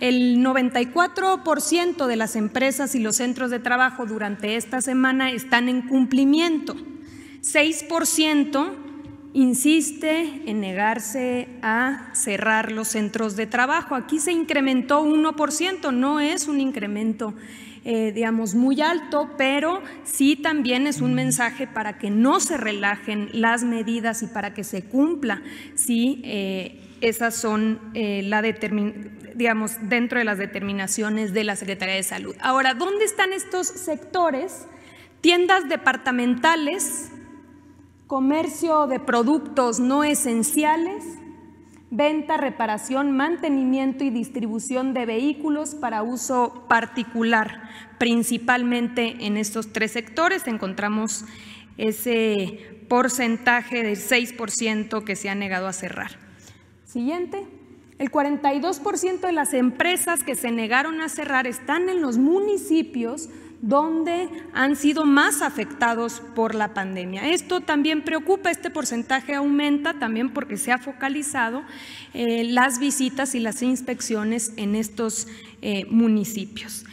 El 94% de las empresas y los centros de trabajo durante esta semana están en cumplimiento. 6% insiste en negarse a cerrar los centros de trabajo. Aquí se incrementó 1%, no es un incremento, eh, digamos, muy alto, pero sí también es un mensaje para que no se relajen las medidas y para que se cumpla, sí. Eh, esas son eh, la digamos, dentro de las determinaciones de la Secretaría de Salud. Ahora, ¿dónde están estos sectores? Tiendas departamentales, comercio de productos no esenciales, venta, reparación, mantenimiento y distribución de vehículos para uso particular. Principalmente en estos tres sectores encontramos ese porcentaje del 6% que se ha negado a cerrar. Siguiente. El 42% de las empresas que se negaron a cerrar están en los municipios donde han sido más afectados por la pandemia. Esto también preocupa, este porcentaje aumenta también porque se ha focalizado eh, las visitas y las inspecciones en estos eh, municipios.